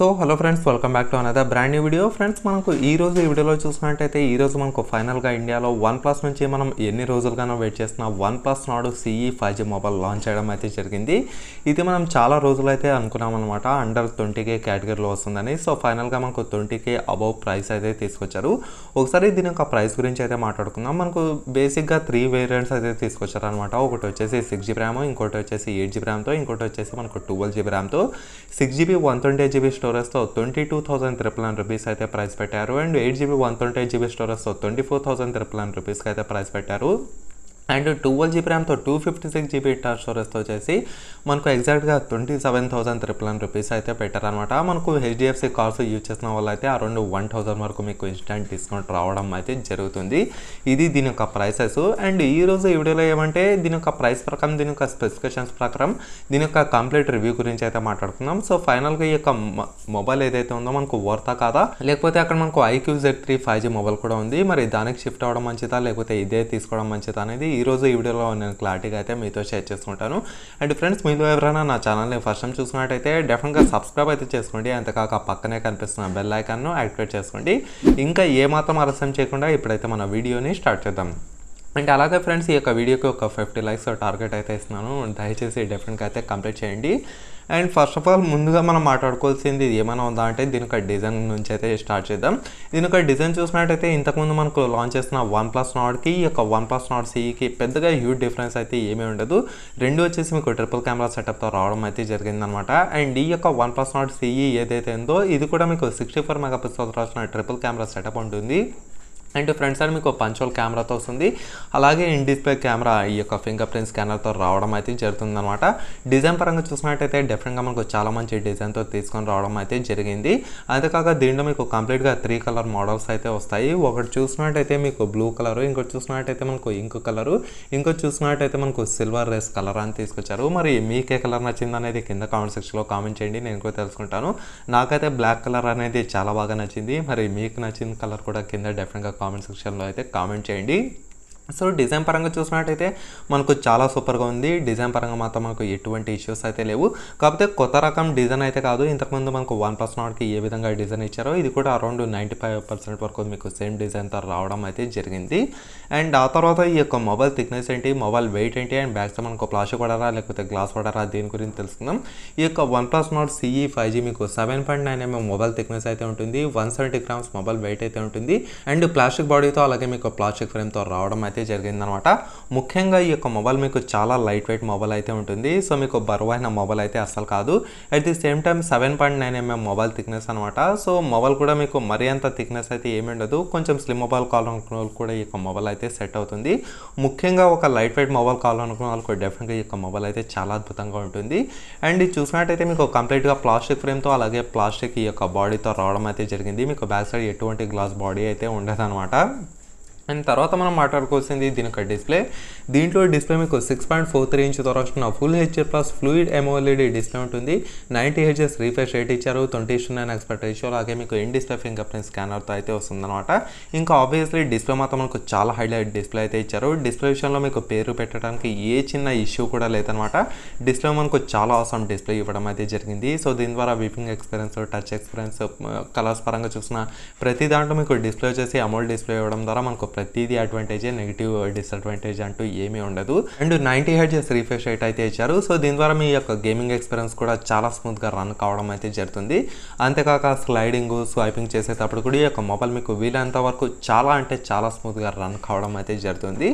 so hello friends welcome back to another brand new video friends మనకు ఈ రోజు ఈ వీడియోలో చూసినట్టయితే ఈ రోజు మనకు ఫైనల్గా ఇండియాలో వన్ ప్లస్ నుంచి మనం ఎన్ని రోజులుగానో వెయిట్ చేసిన one plus Nord CE five G mobile launch చేయడం అయితే జరిగింది ఇది మనం చాలా రోజులైతే అనుకున్నాం అనమాట అండర్ ట్వంటీ కే కేటగిరీలో వస్తుందని సో ఫైనల్గా మనకు ట్వంటీ కే అబౌవ్ ప్రైస్ అయితే తీసుకొచ్చారు ఒకసారి దీని యొక్క ప్రైస్ గురించి అయితే మాట్లాడుకుందాం మనకు బేసిక్గా త్రీ వేరియంట్స్ అయితే తీసుకొచ్చారనమాట ఒకటి వచ్చేసి సిక్స్ జీబీ ర్యామ్ ఇంకోటి వచ్చేసి ఎయిట్ జీబీ ర్యామ్తో ఇంకోటి వచ్చేసి మనకు ట్వెల్వ్ జీబీ ర్యామ్తో six GB one twenty GB store స్టోరేజ్తో twenty two thousand triple nine rupees అయితే ప్రైస్ పెట్టారు and eight GB one twenty eight GB స్టోరేజ్తో twenty four thousand triple nine రూపీస్కి అయితే ప్రైస్ పెట్టారు అండ్ టువల్ జీబీ ర్యామ్తో two fifty six GB టార్ స్టోరేజ్తో వచ్చేసి మనకు ఎగ్జాక్ట్గా twenty seven thousand triple one rupees అయితే పెట్టారనమాట మనకు హెచ్డిఎఫ్సి కార్స్ యూజ్ చేసిన వాళ్ళు అయితే అరౌండ్ వన్ థౌసండ్ వరకు మీకు ఇన్స్టెంట్ డిస్కౌంట్ రావడం అయితే జరుగుతుంది ఇది దీని యొక్క ప్రైసెస్ అండ్ ఈరోజు ఈ వీడియోలో ఏమంటే దీని యొక్క ప్రైస్ ప్రకారం దీని యొక్క స్పెసిఫికేషన్స్ ప్రకారం దీని యొక్క కంప్లీట్ రివ్యూ గురించి అయితే మాట్లాడుకుందాం సో ఫైనల్గా ఈ యొక్క మొబైల్ ఏదైతే ఉందో మనకు వర్తా కాదా లేకపోతే అక్కడ మనకు iQOO Z three five G mobile కూడా ఉంది మరి దానికి షిఫ్ట్ అవ్వడం మంచిదా లేకపోతే ఇదే తీసుకోవడం మంచిదా అనేది ఈరోజు ఈ వీడియోలో నేను క్లారిటీగా అయితే మీతో షేర్ చేసుకుంటాను అండ్ ఫ్రెండ్స్ మీతో ఎవరైనా నా ఛానల్ని ఫస్ట్ టైం చూసినట్టయితే డెఫినెట్గా సబ్స్క్రైబ్ అయితే చేసుకోండి అంతేకాక పక్కనే కనిపిస్తున్న బెల్ ఐకాన్ను యాక్టివేట్ చేసుకోండి ఇంకా ఏమాత్రం ఆలస్యం చేయకుండా ఇప్పుడైతే మన వీడియోని స్టార్ట్ చేద్దాం అండ్ అలాగే ఫ్రెండ్స్ ఈ యొక్క వీడియోకి ఒక ఫిఫ్టీ లైక్స్ టార్గెట్ అయితే ఇస్తున్నాను దయచేసి డెఫినెట్గా అయితే కంప్లీట్ చేయండి అండ్ ఫస్ట్ ఆఫ్ ఆల్ ముందుగా మనం మాట్లాడుకోవాల్సింది ఏమైనా ఉందా అంటే దీని ఒక డిజైన్ నుంచి అయితే స్టార్ట్ చేద్దాం దీని ఒక డిజైన్ చూసినట్టయితే ఇంతకుముందు మనకు లాంచ్ చేసిన వన్ ప్లస్ నాట్కి ఈ యొక్క వన్ ప్లస్ నాట్ సిఈకి పెద్దగా హ్యూజ్ డిఫరెన్స్ అయితే ఏమీ ఉండదు రెండు వచ్చేసి మీకు ట్రిపుల్ కెమెరా సెటప్తో రావడం అయితే జరిగిందనమాట అండ్ ఈ యొక్క వన్ ప్లస్ నాట్ సిఈ ఏదైతే ఉందో ఇది కూడా మీకు సిక్స్టీ ఫోర్ మెగా పిక్సల్ రాసిన ట్రిపుల్ కెమెరా సెటప్ ఉంటుంది అండ్ ఫ్రంట్ సైడ్ మీకు పంచోల్ కెమెరాతో వస్తుంది అలాగే ఇన్ డిస్ప్లే కెమెరా ఈ యొక్క ఫింగర్ ప్రింట్ స్కానర్తో రావడం అయితే జరుగుతుంది అనమాట డిజైన్ పరంగా చూసినట్టయితే డెఫినెట్గా మనకు చాలా మంచి డిజైన్తో తీసుకొని రావడం అయితే జరిగింది అంతేకాక దీంట్లో మీకు కంప్లీట్గా త్రీ కలర్ మోడల్స్ అయితే వస్తాయి ఒకటి చూసినట్టయితే మీకు బ్లూ కలర్ ఇంకోటి చూసినట్టయితే మనకు ఇంక్ కలరు ఇంకోటి చూసినట్టయితే మనకు సిల్వర్ రేస్ కలర్ అని తీసుకొచ్చారు మరి మీకే కలర్ నచ్చింది అనేది కింద కామెంట్ సెక్షన్లో కామెంట్ చేయండి నేను కూడా తెలుసుకుంటాను నాకైతే బ్లాక్ కలర్ అనేది చాలా బాగా నచ్చింది మరి మీకు నచ్చిన కలర్ కూడా కింద డెఫినెట్గా కామెంట్ సెక్షన్లో అయితే కామెంట్ చేయండి సో డిజైన్ పరంగా చూసినట్టయితే మనకు చాలా సూపర్గా ఉంది డిజైన్ పరంగా మాత్రం మనకు ఎటువంటి ఇష్యూస్ అయితే లేవు కాకపోతే కొత్త రకం డిజైన్ అయితే కాదు ఇంతకుముందు మనకు వన్ ప్లస్ నాట్కి ఏ విధంగా డిజైన్ ఇచ్చారో ఇది కూడా అరౌండ్ నైంటీ ఫైవ్ పర్సెంట్ వరకు మీకు సేమ్ డిజైన్తో రావడం అయితే జరిగింది అండ్ ఆ తర్వాత ఈ యొక్క మొబైల్ థిక్నెస్ ఏంటి మొబైల్ వెయిట్ ఏంటి అండ్ బ్యాక్స్ మనకు ప్లాస్టిక్ పడారా లేకపోతే గ్లాస్ పడరా దీని గురించి తెలుసుకుందాం ఈ యొక్క one plus Nord CE five G మీకు seven point nine mm mobile thickness అయితే ఉంటుంది one seventy grams mobile weight అయితే ఉంటుంది అండ్ ప్లాస్టిక్ బాడీతో అలాగే మీకు ప్లాస్టిక్ ఫ్రేమ్తో రావడం అయితే అయితే జరిగిందనమాట ముఖ్యంగా ఈ యొక్క మొబైల్ మీకు చాలా లైట్ వెయిట్ మొబైల్ అయితే ఉంటుంది సో మీకు బరువైన మొబైల్ అయితే అస్సలు కాదు at the same time seven point nine mm mobile thickness అనమాట సో మొబైల్ కూడా మీకు మరీ అంత థిక్నెస్ అయితే ఏమి ఉండదు కొంచెం స్లిమ్ మొబైల్ వాళ్ళు కూడా ఈ యొక్క మొబైల్ అయితే సెట్ అవుతుంది ముఖ్యంగా ఒక లైట్ వెయిట్ మొబైల్ అనుకున్న వాళ్ళకి డెఫినెట్గా ఈ యొక్క మొబైల్ అయితే చాలా అద్భుతంగా ఉంటుంది అండ్ ఇది చూసినట్టయితే మీకు కంప్లీట్గా ప్లాస్టిక్ ఫ్రేమ్తో అలాగే ప్లాస్టిక్ ఈ యొక్క బాడీతో రావడం అయితే జరిగింది మీకు బ్యాక్ సైడ్ ఎటువంటి గ్లాస్ బాడీ అయితే అనమాట అండ్ తర్వాత మనం మాట్లాడుకోవాల్సింది దీని యొక్క డిస్ప్లే దీంట్లో డిస్ప్లే మీకు six point four three inch ద్వారా వస్తున్న full HD plus fluid AMOLED display ఉంటుంది నైంటీ హెచ్ఎస్ రీఫ్రెష్ రేట్ ఇచ్చారు ట్వంటీ ఇష్టం నైన్ ఎక్స్పెక్ట్ ఇచ్చారు అలాగే మీకు ఇన్ డిస్ప్లే ఫింగర్ ప్రింట్ స్కానర్తో అయితే వస్తుందన్నమాట ఇంకా ఆబ్వియస్లీ డిస్ప్లే మాత్రం మనకు చాలా హైలైట్ డిస్ప్లే అయితే ఇచ్చారు డిస్ప్లే విషయంలో మీకు పేరు పెట్టడానికి ఏ చిన్న ఇష్యూ కూడా లేదనమాట డిస్ప్లే మనకు చాలా అవసరం డిస్ప్లే ఇవ్వడం అయితే జరిగింది సో దీని ద్వారా విపింగ్ ఎక్స్పీరియన్స్ టచ్ ఎక్స్పీరియన్స్ కలర్స్ పరంగా చూసిన ప్రతి దాంట్లో మీకు డిస్ప్లే వచ్చేసి అమోల్ డిస్ప్లే ఇవ్వడం ద్వారా మనకు ప్రతిదీ అడ్వాంటేజే నెగిటివ్ డిసడ్వాంటేజ్ అంటూ ఏమీ ఉండదు and ninety hertz refresh rate అయితే ఇచ్చారు సో దీని ద్వారా మీ యొక్క గేమింగ్ ఎక్స్పీరియన్స్ కూడా చాలా స్మూత్గా రన్ కావడం అయితే జరుగుతుంది అంతేకాక స్లైడింగ్ స్వైపింగ్ చేసేటప్పుడు కూడా ఈ యొక్క మొబైల్ మీకు వీలైనంత వరకు చాలా అంటే చాలా స్మూత్గా రన్ కావడం అయితే జరుగుతుంది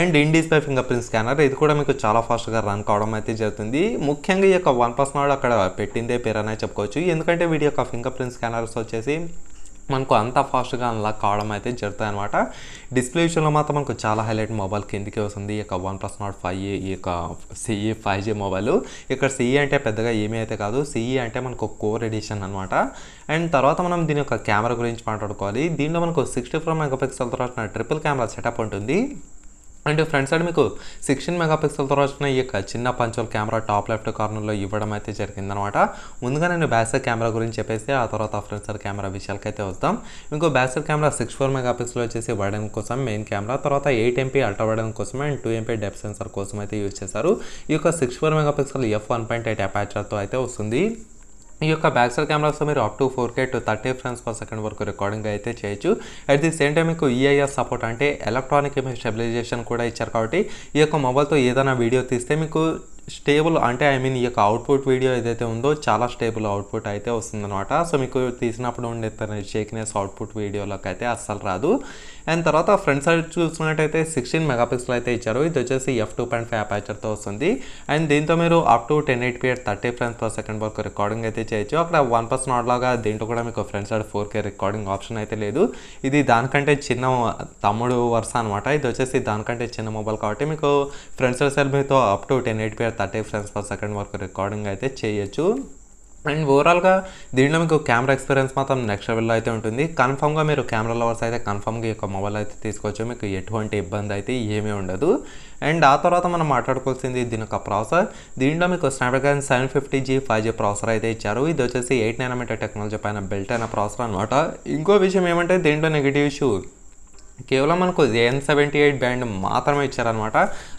and in display fingerprint scanner ఇది కూడా మీకు చాలా ఫాస్ట్గా రన్ కావడం అయితే జరుగుతుంది ముఖ్యంగా ఈ యొక్క వన్ ప్లస్ నాడు అక్కడ పెట్టిందే పేరు అనే చెప్పుకోవచ్చు ఎందుకంటే వీటి యొక్క ఫింగర్ ప్రింట్ స్కానర్స్ వచ్చేసి మనకు అంత ఫాస్ట్గా అన్లాక్ కావడం అయితే జరుగుతాయి అనమాట డిస్ప్లే విషయంలో మాత్రం మనకు చాలా హైలైట్ మొబైల్ కిందికి వస్తుంది ఈ యొక్క వన్ ప్లస్ నాట్ ఫైవ్ ఈ యొక్క సిఈ ఫైవ్ జీ మొబైల్ ఇక్కడ సిఈ అంటే పెద్దగా ఏమీ అయితే కాదు సిఈ అంటే మనకు కోర్ ఎడిషన్ అనమాట అండ్ తర్వాత మనం దీని యొక్క కెమెరా గురించి మాట్లాడుకోవాలి దీనిలో మనకు సిక్స్టీ ఫోర్ మెగా పిక్సెల్ తర్వాత ట్రిపుల్ కెమెరా సెటప్ ఉంటుంది అండ్ ఫ్రంట్ సైడ్ మీకు సిక్స్టీన్ తర్వాత వచ్చిన ఈ యొక్క చిన్న పంచోల్ కెమెరా టాప్ లెఫ్ట్ కార్నర్లో ఇవ్వడం అయితే జరిగిందనమాట ముందుగా నేను బ్యాసర్ కెమెరా గురించి చెప్పేసి ఆ తర్వాత ఫ్రంట్ సైడ్ కెమెరా అయితే వస్తాం ఇంకో బ్యాసర్ కెమెరా సిక్స్ ఫోర్ మెగాపిక్సెల్ వచ్చేసి వైడెన్ కోసం మెయిన్ కెమెరా తర్వాత ఎయిట్ ఎంపీ అల్ట్రా వైడెన్ కోసం and two MP depth sensor కోసం అయితే యూజ్ చేశారు ఈ యొక్క six four megapixel F one point eight అపాచర్తో అయితే వస్తుంది ఈ యొక్క బ్యాక్ సైడ్ కెమెరాస్తో మీరు up to four K to thirty frames per second వరకు రికార్డింగ్ అయితే చేయొచ్చు అట్ ది సేమ్ టైం మీకు ఈఐఆర్ e సపోర్ట్ అంటే ఎలక్ట్రానిక్ ఇమేజ్ స్టెబిలైజేషన్ కూడా ఇచ్చారు కాబట్టి ఈ యొక్క మొబైల్తో ఏదైనా వీడియో తీస్తే మీకు స్టేబుల్ అంటే ఐ మీన్ ఈ యొక్క అవుట్పుట్ వీడియో ఏదైతే ఉందో చాలా స్టేబుల్ అవుట్పుట్ అయితే వస్తుందన్నమాట సో మీకు తీసినప్పుడు ఉండే షేక్నెస్ అవుట్పుట్ వీడియోలోకి అయితే అస్సలు రాదు అండ్ తర్వాత ఫ్రంట్ సైడ్ చూసుకున్నట్టయితే సిక్స్టీన్ మెగాపిక్సెల్ అయితే ఇచ్చారు ఇది వచ్చేసి ఎఫ్ టూ పాయింట్ ఫైవ్ అపాచర్తో వస్తుంది అండ్ దీంతో మీరు up to ten eight P at thirty frames per second వరకు రికార్డింగ్ అయితే చేయొచ్చు అక్కడ వన్ పర్సన్ లాగా దీంట్లో కూడా మీకు front side four K recording option అయితే లేదు ఇది దానికంటే చిన్న తమ్ముడు వరుస అనమాట ఇది వచ్చేసి దానికంటే చిన్న మొబైల్ కాబట్టి మీకు ఫ్రంట్ సైడ్ మీతో up to ten eight P at thirty frames per second వరకు రికార్డింగ్ అయితే చేయొచ్చు అండ్ ఓవరాల్గా దీంట్లో మీకు కెమెరా ఎక్స్పీరియన్స్ మాత్రం నెక్స్ట్ లెవెల్లో అయితే ఉంటుంది కన్ఫామ్గా మీరు కెమెరా లవర్స్ అయితే కన్ఫామ్గా యొక్క మొబైల్ అయితే తీసుకోవచ్చు మీకు ఎటువంటి ఇబ్బంది అయితే ఏమీ ఉండదు అండ్ ఆ తర్వాత మనం మాట్లాడుకోవాల్సింది దీని యొక్క ప్రాసెసర్ దీంట్లో మీకు Snapdragon seven fifty G five G processor అయితే ఇచ్చారు ఇది వచ్చేసి ఎయిట్ మీటర్ టెక్నాలజీ పైన బెల్ట్ అయిన ప్రాసెసర్ అనమాట ఇంకో విషయం ఏమంటే దీంట్లో నెగిటివ్ ఇష్యూ కేవలం మనకు ఎన్ సెవెంటీ ఎయిట్ బ్యాండ్ మాత్రమే ఇచ్చారనమాట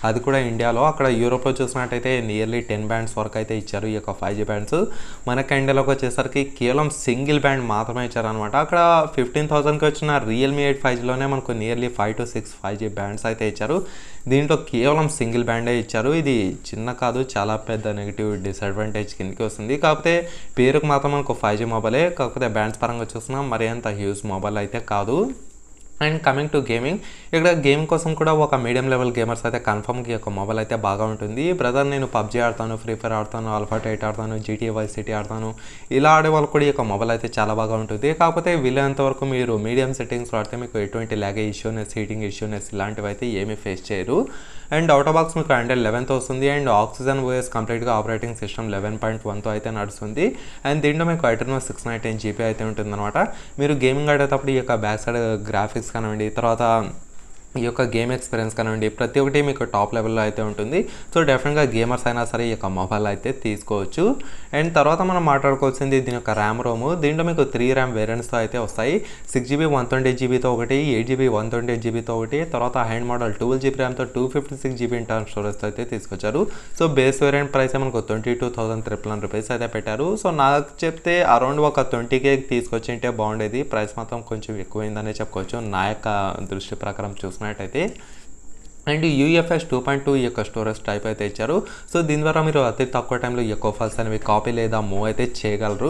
అది కూడా ఇండియాలో అక్కడ యూరోప్లో చూసినట్టయితే నియర్లీ టెన్ బ్యాండ్స్ వరకు అయితే ఇచ్చారు ఈ యొక్క ఫైవ్ జీ బ్యాండ్స్ మనకి ఇండియాలోకి వచ్చేసరికి కేవలం సింగిల్ బ్యాండ్ మాత్రమే ఇచ్చారనమాట అక్కడ ఫిఫ్టీన్ థౌసండ్కి వచ్చిన రియల్మీ ఎయిట్ ఫైవ్ జీలోనే మనకు nearly five to six five G bands అయితే ఇచ్చారు దీంట్లో కేవలం సింగిల్ బ్యాండే ఇచ్చారు ఇది చిన్న కాదు చాలా పెద్ద నెగిటివ్ డిసడ్వాంటేజ్ కిందకి వస్తుంది కాకపోతే పేరుకు మాత్రం మనకు ఫైవ్ జీ మొబైలే కాకపోతే బ్యాండ్స్ పరంగా చూసినా మరి అంత హ్యూజ్ మొబైల్ అయితే కాదు అండ్ కమింగ్ టు గేమింగ్ ఇక్కడ గేమ్ కోసం కూడా ఒక మీడియం లెవెల్ గేమర్స్ అయితే కన్ఫర్మ్కి ఒక మొబైల్ అయితే బాగా ఉంటుంది బ్రదర్ నేను పబ్జీ ఆడతాను ఫ్రీ ఫైర్ ఆడతాను ఆల్ఫా టైట్ ఆడతాను జీటీఏ వై సిటీ ఆడతాను ఇలా ఆడే వాళ్ళు కూడా ఈ యొక్క మొబైల్ అయితే చాలా బాగా ఉంటుంది కాకపోతే వీలైనంత వరకు మీరు మీడియం సెట్టింగ్స్లో ఆడితే మీకు ఎటువంటి లాగే ఇష్యూనెస్ హీటింగ్ ఇష్యూనెస్ ఇలాంటివి అయితే ఏమీ ఫేస్ చేయరు అండ్ అవుట్ ఆఫ్ బాక్స్ మీకు హండ్రెడ్ లెవెన్త్ వస్తుంది అండ్ ఆక్సిజన్ ఓఎస్ కంప్లీట్గా ఆపరేటింగ్ సిస్టమ్ లెవెన్ పాయింట్ వన్తో అయితే నడుస్తుంది అండ్ దీంట్లో మీకు ఐటర్నో సిక్స్ నైన్ టెన్ జీబీ అయితే ఉంటుందన్నమాట మీరు గేమింగ్ ఆడేటప్పుడు ఈ యొక్క బ్యాక్ సైడ్ గ్రాఫిక్స్ కానివ్వండి తర్వాత ఈ యొక్క గేమ్ ఎక్స్పీరియన్స్ కానివ్వండి ప్రతి ఒక్కటి మీకు టాప్ లెవెల్లో అయితే ఉంటుంది సో డెఫినెట్గా గేమర్స్ అయినా సరే ఈ యొక్క మొబైల్ అయితే తీసుకోవచ్చు అండ్ తర్వాత మనం మాట్లాడుకోవాల్సింది దీని యొక్క ర్యామ్ రోమ్ దీంట్లో మీకు త్రీ ర్యామ్ వేరియంట్స్తో అయితే వస్తాయి సిక్స్ జీబీ వన్ ట్వంటీ జీబీతో ఒకటి eight GB one twenty eight జీబీతో ఒకటి తర్వాత హ్యాండ్ మోడల్ ట్వెల్వ్ జీబీ ర్యామ్తో two fifty six GB internal స్టోరేజ్తో అయితే తీసుకొచ్చారు సో బేస్ వేరియంట్ ప్రైస్ మనకు twenty two thousand triple one rupees అయితే పెట్టారు సో నాకు చెప్తే అరౌండ్ ఒక ట్వంటీ కేక్ తీసుకొచ్చింటే బాగుండేది ప్రైస్ మాత్రం కొంచెం ఎక్కువైందనే చెప్పుకోవచ్చు నా యొక్క దృష్టి ప్రకారం చూసుకుంటే చూసుకున్నట్టయితే and UFS two point two ఈ యొక్క స్టోరేజ్ టైప్ అయితే ఇచ్చారు సో దీని ద్వారా మీరు అతి తక్కువ టైంలో ఎక్కువ ఫాల్స్ ఫైల్స్ అనేవి కాపీ లేదా మూవ్ అయితే చేయగలరు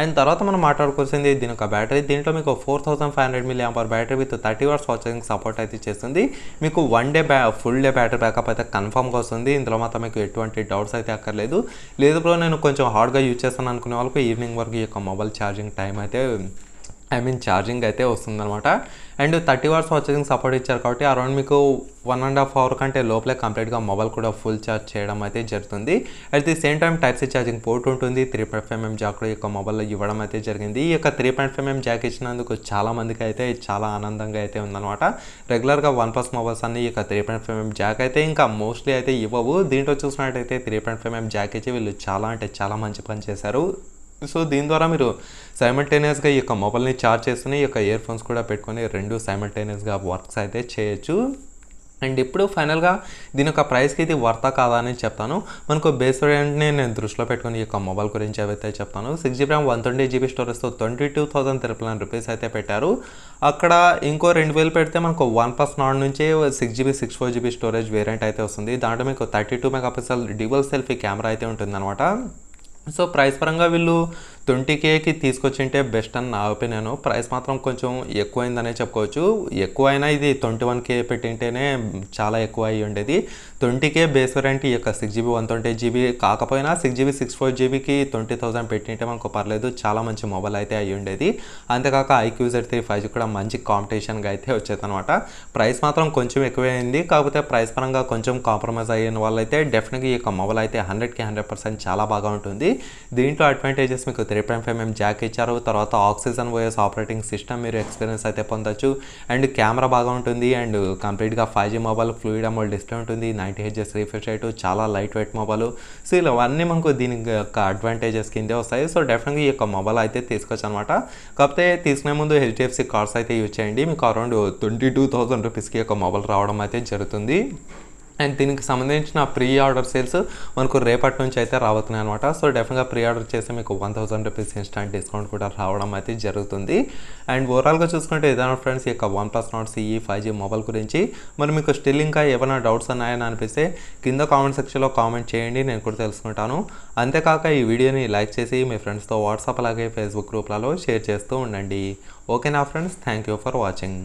అండ్ తర్వాత మనం మాట్లాడుకోవాల్సింది దీని యొక్క బ్యాటరీ దీంట్లో మీకు four thousand five hundred milli ampere battery with thirty hours watching support అయితే చేస్తుంది మీకు వన్ డే బ్యా ఫుల్ డే బ్యాటరీ బ్యాకప్ అయితే కన్ఫర్మ్గా వస్తుంది ఇందులో మాత్రం మీకు ఎటువంటి డౌట్స్ అయితే అక్కర్లేదు లేదు బ్రో నేను కొంచెం హార్డ్గా యూజ్ చేస్తాను అనుకునే వాళ్ళకు ఈవినింగ్ వరకు ఈ యొక్క మొబైల్ ఛార్జింగ్ టైం అయితే ఐ మీన్ ఛార్జింగ్ అయితే వస్తుంది అనమాట and thirty hours charging support ఇచ్చారు కాబట్టి అరౌండ్ మీకు వన్ అండ్ హాఫ్ అవర్ కంటే లోపలే కంప్లీట్గా మొబైల్ కూడా ఫుల్ ఛార్జ్ చేయడం అయితే జరుగుతుంది at the same time type C charging port ఉంటుంది three point five mm jack ఈ యొక్క మొబైల్లో ఇవ్వడం అయితే జరిగింది ఈ యొక్క three point five mm jack ఇచ్చినందుకు మందికి అయితే చాలా ఆనందంగా అయితే ఉందన్నమాట రెగ్యులర్గా వన్ ప్లస్ మొబైల్స్ అన్ని ఈ యొక్క three point five mm jack అయితే ఇంకా మోస్ట్లీ అయితే ఇవ్వవు దీంట్లో చూసినట్టయితే three point five mm jack ఇచ్చి వీళ్ళు చాలా అంటే చాలా మంచి పని చేశారు సో దీని ద్వారా మీరు సైమల్టేనియస్గా ఈ యొక్క మొబైల్ని ఛార్జ్ చేసుకుని ఈ యొక్క ఇయర్ ఫోన్స్ కూడా పెట్టుకొని రెండు సైమల్టేనియస్గా వర్క్స్ అయితే చేయొచ్చు అండ్ ఇప్పుడు ఫైనల్గా దీని యొక్క ప్రైస్కి ఇది వర్త కాదా అని చెప్తాను మనకు బేస్ వేరియంట్ని నేను దృష్టిలో పెట్టుకుని ఈ యొక్క మొబైల్ గురించి అయితే చెప్తాను six GB RAM one twenty GB స్టోరేజ్తో twenty two thousand triple nine rupees అయితే పెట్టారు అక్కడ ఇంకో రెండు వేలు పెడితే మనకు వన్ ప్లస్ నాట్ నుంచి six GB six four GB storage variant అయితే వస్తుంది దాంట్లో మీకు thirty two megapixel dual selfie camera అయితే అనమాట సో ప్రైస్ పరంగా వీళ్ళు ట్వంటీ కేకి తీసుకొచ్చింటే బెస్ట్ అని నా ఒపీనియన్ ప్రైస్ మాత్రం కొంచెం ఎక్కువైందనే చెప్పుకోవచ్చు ఎక్కువైనా ఇది ట్వంటీ వన్ కే పెట్టింటేనే చాలా ఎక్కువ అయ్యి ఉండేది ట్వంటీ కే బేస్ వేరియంట్ ఈ యొక్క six GB one twenty GB కాకపోయినా సిక్స్ జీబీ సిక్స్ ఫోర్ జీబీకి ట్వంటీ థౌసండ్ పెట్టింటే మనకు పర్లేదు చాలా మంచి మొబైల్ అయితే అయ్యి ఉండేది అంతేకాక ఐక్యూజెడ్ త్రీ ఫైవ్ జీ కూడా మంచి కాంపిటీషన్గా అయితే వచ్చేదనమాట ప్రైస్ మాత్రం కొంచెం ఎక్కువైంది కాకపోతే ప్రైస్ పరంగా కొంచెం కాంప్రమైజ్ అయిన వాళ్ళైతే డెఫినెట్గా ఈ యొక్క మొబైల్ అయితే హండ్రెడ్కి హండ్రెడ్ పర్సెంట్ చాలా బాగా ఉంటుంది దీంట్లో అడ్వాంటేజెస్ మీకు three point five M jack ఇచ్చారు తర్వాత ఆక్సిజన్ వోయస్ ఆపరేటింగ్ సిస్టమ్ మీరు ఎక్స్పీరియన్స్ అయితే పొందొచ్చు అండ్ కెమెరా బాగా ఉంటుంది అండ్ కంప్లీట్గా five G mobile fluid AMOLED display ఉంటుంది నైంటీ హెచ్ఎస్ రీఫ్రెష్ రేటు చాలా లైట్ వెయిట్ మొబైల్ సో ఇవన్నీ మనకు దీని యొక్క అడ్వాంటేజెస్ కిందే వస్తాయి సో డెఫినెట్గా ఈ యొక్క మొబైల్ అయితే తీసుకోవచ్చు అనమాట కాకపోతే తీసుకునే ముందు హెచ్డిఎఫ్సి కార్డ్స్ అయితే యూజ్ చేయండి మీకు అరౌండ్ ట్వంటీ టూ థౌసండ్ రూపీస్కి యొక్క మొబైల్ రావడం అయితే జరుగుతుంది అండ్ దీనికి సంబంధించిన ప్రీ ఆర్డర్ సేల్స్ మనకు రేపటి నుంచి అయితే రావుతున్నాయి అనమాట సో డెఫినెట్గా ప్రీ ఆర్డర్ చేస్తే మీకు one thousand rupees instant discount కూడా రావడం అయితే జరుగుతుంది అండ్ ఓవరాల్గా చూసుకుంటే ఏదైనా ఫ్రెండ్స్ ఈ యొక్క one plus Nord CE five G mobile గురించి మరి మీకు స్టిల్ ఇంకా ఏమైనా డౌట్స్ ఉన్నాయని అనిపిస్తే కింద కామెంట్ సెక్షన్లో కామెంట్ చేయండి నేను కూడా తెలుసుకుంటాను అంతేకాక ఈ వీడియోని లైక్ చేసి మీ ఫ్రెండ్స్తో వాట్సాప్ అలాగే ఫేస్బుక్ గ్రూప్లలో షేర్ చేస్తూ ఉండండి ఓకే నా friends thank you for watching